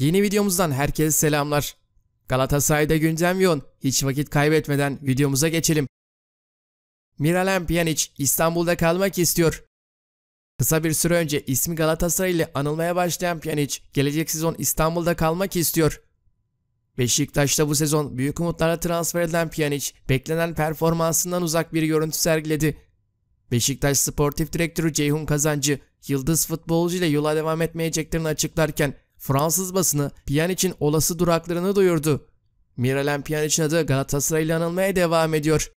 Yeni videomuzdan herkese selamlar. Galatasaray'da gündem yoğun. Hiç vakit kaybetmeden videomuza geçelim. Miralem Pjanic İstanbul'da kalmak istiyor. Kısa bir süre önce ismi Galatasaray ile anılmaya başlayan Pjanic gelecek sezon İstanbul'da kalmak istiyor. Beşiktaş'ta bu sezon büyük umutlarla transfer edilen Pjanic beklenen performansından uzak bir görüntü sergiledi. Beşiktaş Sportif Direktörü Ceyhun Kazancı, yıldız futbolcu ile yola devam etmeyeceklerini açıklarken Fransız basını Pjanic'in olası duraklarını duyurdu. Miralem Pjanic'in adı Galatasaray'la anılmaya devam ediyor.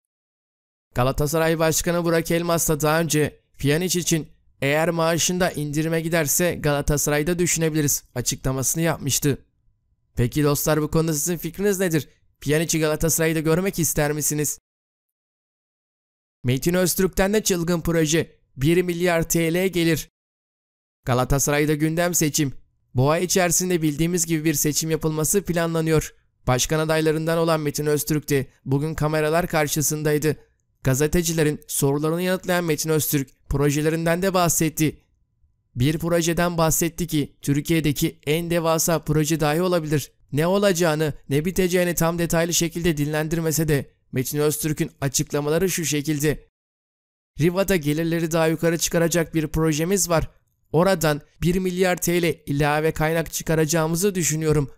Galatasaray Başkanı Burak Elmas da daha önce Pjanic için eğer maaşında indirime giderse Galatasaray'da düşünebiliriz açıklamasını yapmıştı. Peki dostlar bu konuda sizin fikriniz nedir? Pjanic'i Galatasaray'da görmek ister misiniz? Metin Öztürk'ten de çılgın proje 1 milyar TL gelir. Galatasaray'da gündem seçim bu ay içerisinde bildiğimiz gibi bir seçim yapılması planlanıyor. Başkan adaylarından olan Metin Öztürk de bugün kameralar karşısındaydı. Gazetecilerin sorularını yanıtlayan Metin Öztürk projelerinden de bahsetti. Bir projeden bahsetti ki Türkiye'deki en devasa proje dahi olabilir. Ne olacağını ne biteceğini tam detaylı şekilde dinlendirmese de Metin Öztürk'ün açıklamaları şu şekilde. Riva'da gelirleri daha yukarı çıkaracak bir projemiz var. Oradan 1 milyar TL ilave kaynak çıkaracağımızı düşünüyorum.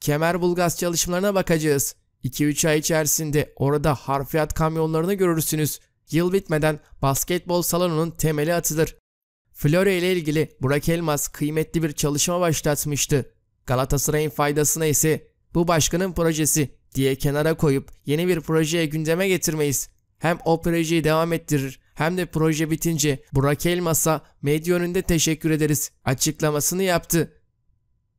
Kemer Bulgaz çalışmalarına bakacağız. 2-3 ay içerisinde orada harfiyat kamyonlarını görürsünüz. Yıl bitmeden basketbol salonunun temeli atılır. Flore ile ilgili Burak Elmas kıymetli bir çalışma başlatmıştı. Galatasaray'ın faydasına ise bu başkanın projesi diye kenara koyup yeni bir projeye gündeme getirmeyiz. Hem o projeyi devam ettirir hem de proje bitince Burak Elmas'a medya önünde teşekkür ederiz açıklamasını yaptı.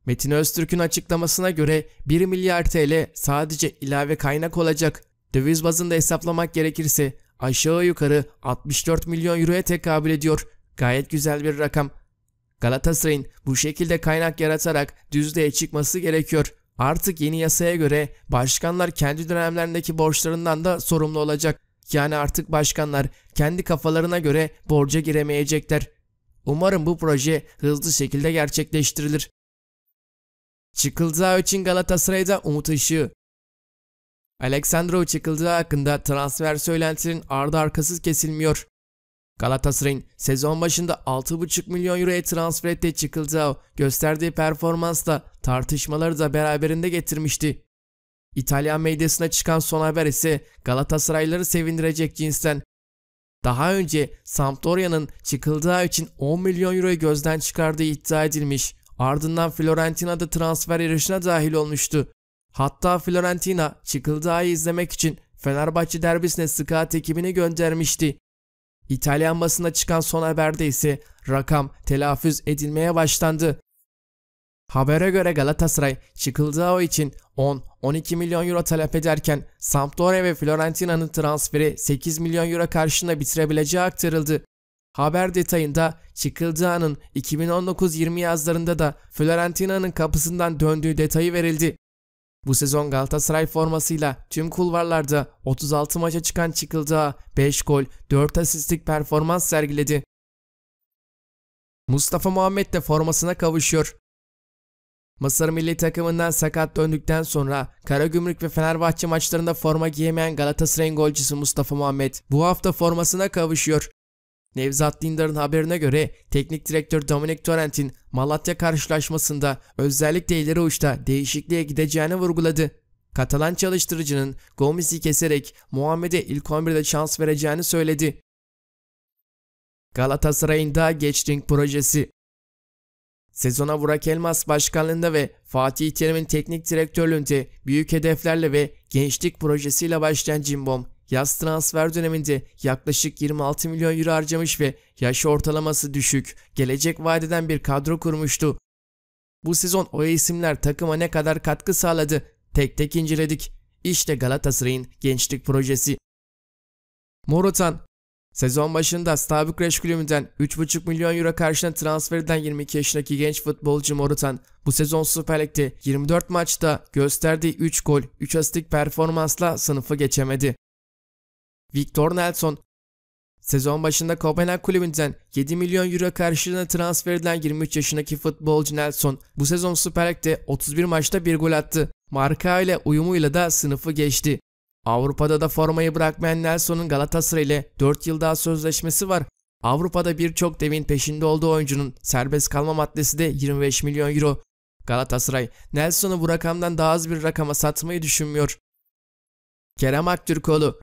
Metin Öztürk'ün açıklamasına göre 1 milyar TL sadece ilave kaynak olacak. Döviz bazında hesaplamak gerekirse aşağı yukarı 64 milyon euroya tekabül ediyor. Gayet güzel bir rakam. Galatasaray'ın bu şekilde kaynak yaratarak düzlüğe çıkması gerekiyor. Artık yeni yasaya göre başkanlar kendi dönemlerindeki borçlarından da sorumlu olacak. Yani artık başkanlar kendi kafalarına göre borca giremeyecekler. Umarım bu proje hızlı şekilde gerçekleştirilir. Çıkıldığı için Galatasaray'da umut ışığı. Aleksandro Çıkıldığı hakkında transfer söylentilerin ardı arkasız kesilmiyor. Galatasaray'ın sezon başında 6,5 milyon euroya transfer ettiği Çıkıldığı gösterdiği performansla tartışmaları da beraberinde getirmişti. İtalyan medyasına çıkan son haber ise Galatasarayları sevindirecek cinsten. Daha önce Sampdoria'nın çıkıldığı için 10 milyon euroyu gözden çıkardığı iddia edilmiş. Ardından Florentina'da transfer yarışına dahil olmuştu. Hatta Florentina Çıkıldağ'ı izlemek için Fenerbahçe derbisine scout ekibini göndermişti. İtalyan basına çıkan son haberde ise rakam telaffuz edilmeye başlandı. Habere göre Galatasaray Çikildao için 10-12 milyon euro talep ederken Sampdoria ve Florentina'nın transferi 8 milyon euro karşılığında bitirebileceği aktarıldı. Haber detayında Çikildao'nun 2019-20 yazlarında da Florentina'nın kapısından döndüğü detayı verildi. Bu sezon Galatasaray formasıyla tüm kulvarlarda 36 maça çıkan Çıkıldağ 5 gol 4 asistlik performans sergiledi. Mustafa Muhammed de formasına kavuşuyor. Mısır milli takımından sakat döndükten sonra Karagümrük ve Fenerbahçe maçlarında forma giyemeyen Galatasaray'ın golcüsü Mustafa Muhammed bu hafta formasına kavuşuyor. Nevzat Dindar'ın haberine göre teknik direktör Dominic Torrent'in Malatya karşılaşmasında özellikle ileri uçta değişikliğe gideceğini vurguladı. Katalan çalıştırıcının Gomis'i keserek Muhammed'e ilk 11'de şans vereceğini söyledi. Galatasaray'ın daha geçtiğin projesi Sezona Burak Elmas başkanlığında ve Fatih Terim'in teknik direktörlüğünde büyük hedeflerle ve gençlik projesiyle başlayan Cimbom, yaz transfer döneminde yaklaşık 26 milyon euro harcamış ve yaş ortalaması düşük, gelecek vadeden bir kadro kurmuştu. Bu sezon o isimler takıma ne kadar katkı sağladı tek tek inceledik. İşte Galatasaray'ın gençlik projesi. Morutan Sezon başında Stabük Reş kulübünden 3,5 milyon euro karşılığında transfer eden 22 yaşındaki genç futbolcu Morutan bu sezon Süper Lig'de 24 maçta gösterdiği 3 gol 3 asistik performansla sınıfı geçemedi. Victor Nelson Sezon başında Kopenhag kulübünden 7 milyon euro karşılığında transfer edilen 23 yaşındaki futbolcu Nelson bu sezon Süper Lig'de 31 maçta 1 gol attı. Marka ile uyumuyla da sınıfı geçti. Avrupa'da da formayı bırakmayan Nelson'un Galatasaray ile 4 yıl daha sözleşmesi var. Avrupa'da birçok devin peşinde olduğu oyuncunun serbest kalma maddesi de 25 milyon euro. Galatasaray, Nelson'u bu rakamdan daha az bir rakama satmayı düşünmüyor. Kerem Aktürkoğlu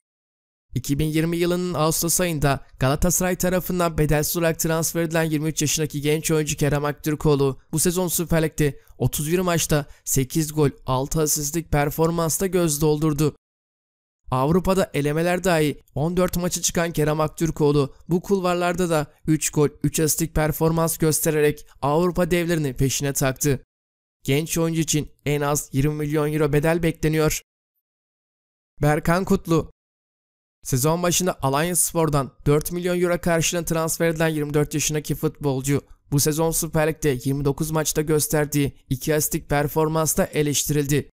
2020 yılının Ağustos ayında Galatasaray tarafından bedelsiz olarak transfer edilen 23 yaşındaki genç oyuncu Kerem Aktürkoğlu bu sezon Süper Lig'de 31 maçta 8 gol 6 asistlik performansta göz doldurdu. Avrupa'da elemeler dahi 14 maçı çıkan Kerem Aktürkoğlu bu kulvarlarda da 3 gol 3 asistik performans göstererek Avrupa devlerini peşine taktı. Genç oyuncu için en az 20 milyon euro bedel bekleniyor. Berkan Kutlu Sezon başında Alanya Spor'dan 4 milyon euro karşılığında transfer edilen 24 yaşındaki futbolcu bu sezon Süper Lig'de 29 maçta gösterdiği 2 asistik performansla eleştirildi.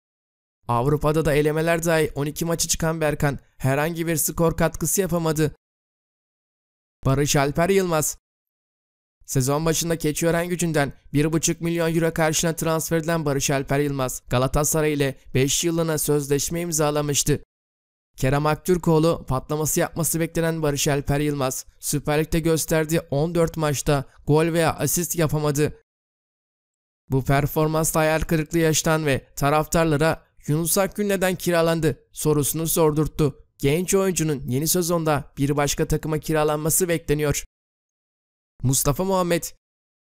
Avrupa'da da elemeler dahi 12 maçı çıkan Berkan herhangi bir skor katkısı yapamadı. Barış Alper Yılmaz Sezon başında Keçiören gücünden 1,5 milyon euro karşına transfer edilen Barış Alper Yılmaz Galatasaray ile 5 yılına sözleşme imzalamıştı. Kerem Aktürkoğlu patlaması yapması beklenen Barış Alper Yılmaz Süper Lig'de gösterdiği 14 maçta gol veya asist yapamadı. Bu performansla hayal kırıklığı yaşatan ve taraftarlara Yunus Akgül neden kiralandı sorusunu sordurttu. Genç oyuncunun yeni sezonda bir başka takıma kiralanması bekleniyor. Mustafa Muhammed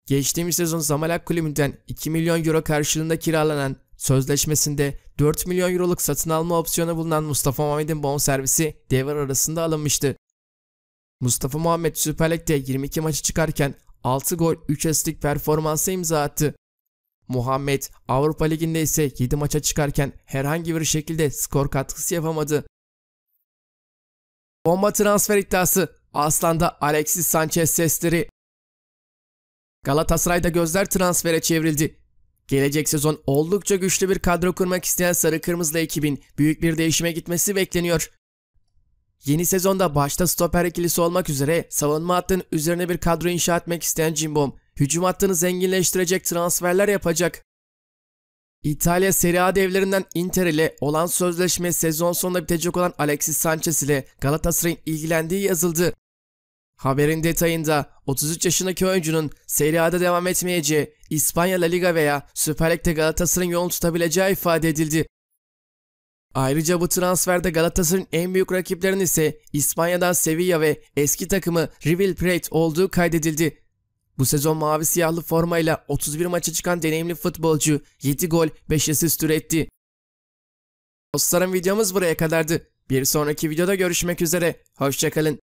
Geçtiğimiz sezon Zamalek kulübünden 2 milyon euro karşılığında kiralanan sözleşmesinde 4 milyon euroluk satın alma opsiyonu bulunan Mustafa Muhammed'in bonservisi devre arasında alınmıştı. Mustafa Muhammed Süper Lig'de 22 maçı çıkarken 6 gol 3 asistlik performansa imza attı. Muhammed Avrupa Ligi'nde ise 7 maça çıkarken herhangi bir şekilde skor katkısı yapamadı. Bomba transfer iddiası Aslan'da Alexis Sanchez sesleri. Galatasaray'da gözler transfere çevrildi. Gelecek sezon oldukça güçlü bir kadro kurmak isteyen Sarı Kırmızılı ekibin büyük bir değişime gitmesi bekleniyor. Yeni sezonda başta stoper ikilisi olmak üzere savunma hattının üzerine bir kadro inşa etmek isteyen Cimbom, hücum hattını zenginleştirecek transferler yapacak. İtalya Serie A devlerinden Inter ile olan sözleşme sezon sonunda bitecek olan Alexis Sanchez ile Galatasaray'ın ilgilendiği yazıldı. Haberin detayında 33 yaşındaki oyuncunun Serie A'da devam etmeyeceği, İspanya La Liga veya Süper Lig'de Galatasaray'ın yolunu tutabileceği ifade edildi. Ayrıca bu transferde Galatasaray'ın en büyük rakiplerinin ise İspanya'dan Sevilla ve eski takımı Real Plate olduğu kaydedildi. Bu sezon mavi siyahlı formayla 31 maça çıkan deneyimli futbolcu 7 gol 5 asist üretti. Dostlarım videomuz buraya kadardı. Bir sonraki videoda görüşmek üzere. Hoşçakalın.